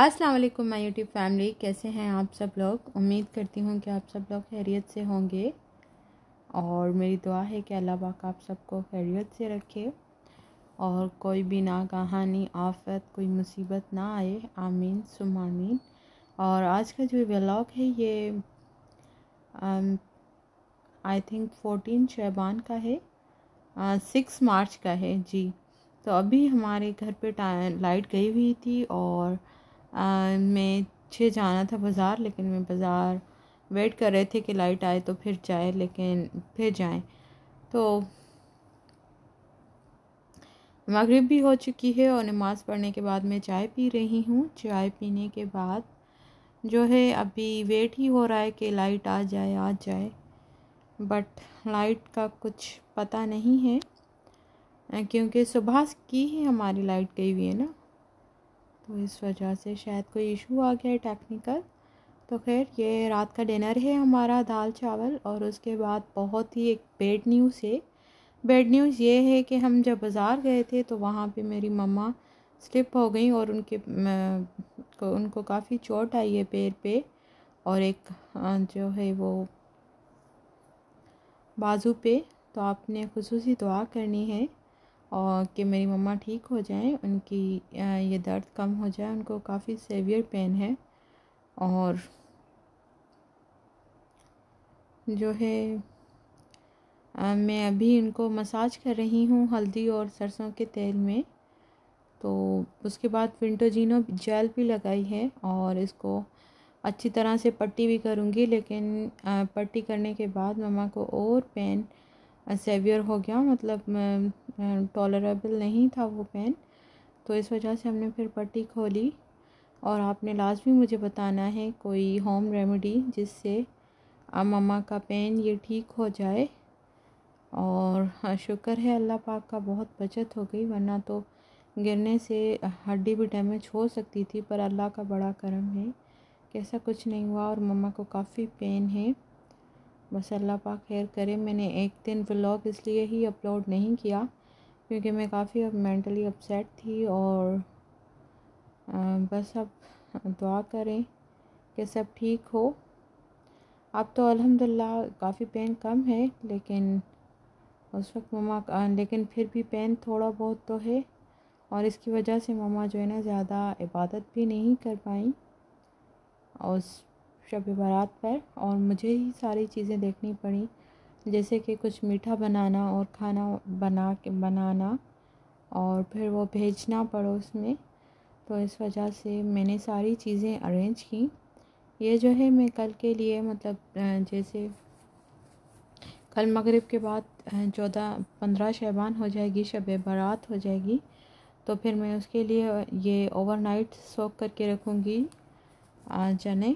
अस्सलाम वालेकुम my YouTube family कैसे हैं आप सब लोग उम्मीद करती हूँ कि आप सब लोग खैरियत से होंगे और मेरी दुआ है कि अल्लाह पाक आप सबको खैरियत से रखे और कोई भी ना कहानी आफत कोई मुसीबत ना आए आमीन सुमामीन और आज का जो व्लॉग है ये आई थिंक फ़ोटीन शहबान का है सिक्स मार्च का है जी तो अभी हमारे घर पे लाइट गई हुई थी और मैं छः जाना था बाज़ार लेकिन मैं बाज़ार वेट कर रहे थे कि लाइट आए तो फिर जाए लेकिन फिर जाए तो मगरब भी हो चुकी है और नमाज़ पढ़ने के बाद मैं चाय पी रही हूँ चाय पीने के बाद जो है अभी वेट ही हो रहा है कि लाइट आ जाए आ जाए बट लाइट का कुछ पता नहीं है क्योंकि सुबह की ही हमारी लाइट गई हुई है ना तो इस वजह से शायद कोई इशू आ गया है टेक्निकल तो खैर ये रात का डिनर है हमारा दाल चावल और उसके बाद बहुत ही एक बेड न्यूज़ है बेड न्यूज़ ये है कि हम जब बाज़ार गए थे तो वहाँ पे मेरी मम्मा स्लिप हो गई और उनके उनको काफ़ी चोट आई है पैर पे और एक जो है वो बाजू पे तो आपने खसूस दुआ करनी है और कि मेरी मम्मा ठीक हो जाए उनकी ये दर्द कम हो जाए उनको काफ़ी सेवियर पेन है और जो है आ, मैं अभी उनको मसाज कर रही हूँ हल्दी और सरसों के तेल में तो उसके बाद विंटोजिनो जेल भी लगाई है और इसको अच्छी तरह से पट्टी भी करूँगी लेकिन पट्टी करने के बाद मम्मा को और पेन सेवियर हो गया मतलब टॉलरेबल नहीं था वो पेन तो इस वजह से हमने फिर पट्टी खोली और आपने लास्ट भी मुझे बताना है कोई होम रेमेडी जिससे मम्मा का पेन ये ठीक हो जाए और हाँ, शुक्र है अल्लाह पाक का बहुत बचत हो गई वरना तो गिरने से हड्डी भी डैमेज हो सकती थी पर अल्लाह का बड़ा करम है कैसा कुछ नहीं हुआ और मम्मा को काफ़ी पेन है बस अल्लाह खैर करे मैंने एक दिन व्लॉग इसलिए ही अपलोड नहीं किया क्योंकि मैं काफ़ी अब मेंटली अपसेट थी और बस अब दुआ करें कि सब ठीक हो अब तो अल्हम्दुलिल्लाह काफ़ी पेन कम है लेकिन उस वक्त ममा लेकिन फिर भी पेन थोड़ा बहुत तो है और इसकी वजह से ममा जो है ना ज़्यादा इबादत भी नहीं कर पाई उस शब बारात पर और मुझे ही सारी चीज़ें देखनी पड़ी जैसे कि कुछ मीठा बनाना और खाना बना के बनाना और फिर वो भेजना पड़ोस में तो इस वजह से मैंने सारी चीज़ें अरेंज की ये जो है मैं कल के लिए मतलब जैसे कल मगरिब के बाद चौदह पंद्रह शहबान हो जाएगी शब बारात हो जाएगी तो फिर मैं उसके लिए ये ओवरनाइट सोक करके रखूँगी चने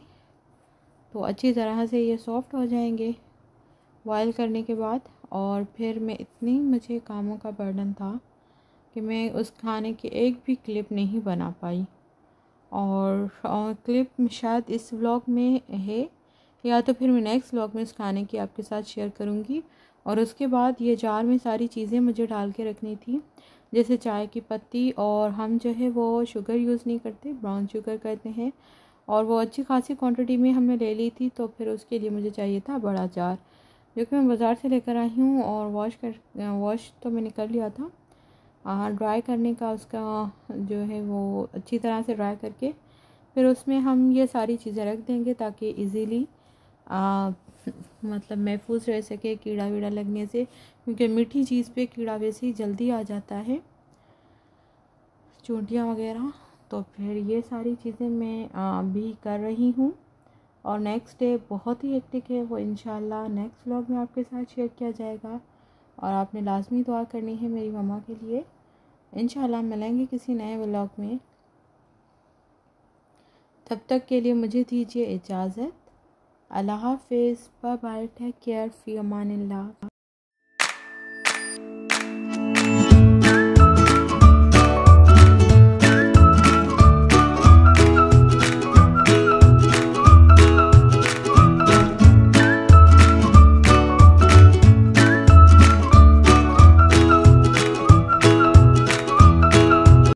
तो अच्छी तरह से ये सॉफ़्ट हो जाएंगे बॉयल करने के बाद और फिर मैं इतनी मुझे कामों का बर्डन था कि मैं उस खाने की एक भी क्लिप नहीं बना पाई और, क्लिप शायद इस व्लॉग में है या तो फिर मैं नेक्स्ट व्लॉग में उस खाने की आपके साथ शेयर करूँगी और उसके बाद ये जार में सारी चीज़ें मुझे डाल के रखनी थी जैसे चाय की पत्ती और हम जो है वो शुगर यूज़ नहीं करते ब्राउन शुगर करते हैं और वो अच्छी खासी क्वांटिटी में हमने ले ली थी तो फिर उसके लिए मुझे चाहिए था बड़ा जार जो कि मैं बाज़ार से लेकर आई हूँ और वॉश कर वॉश तो मैंने कर लिया था हाँ ड्राई करने का उसका जो है वो अच्छी तरह से ड्राई करके फिर उसमें हम ये सारी चीज़ें रख देंगे ताकि इजीली मतलब महफूज रह सके कीड़ा वीड़ा लगने से क्योंकि मीठी चीज़ पे कीड़ा वैसे ही जल्दी आ जाता है चूंटियाँ वगैरह तो फिर ये सारी चीज़ें मैं भी कर रही हूँ और नेक्स्ट डे बहुत ही हेक्टिक है वो इनशाला नेक्स्ट व्लॉग में आपके साथ शेयर किया जाएगा और आपने लाजमी दुआ करनी है मेरी ममा के लिए इन मिलेंगे किसी नए व्लॉग में तब तक के लिए मुझे दीजिए इजाज़त अल्लाह हाफिज़ बाय बाय टेक केयर फ़ी अमान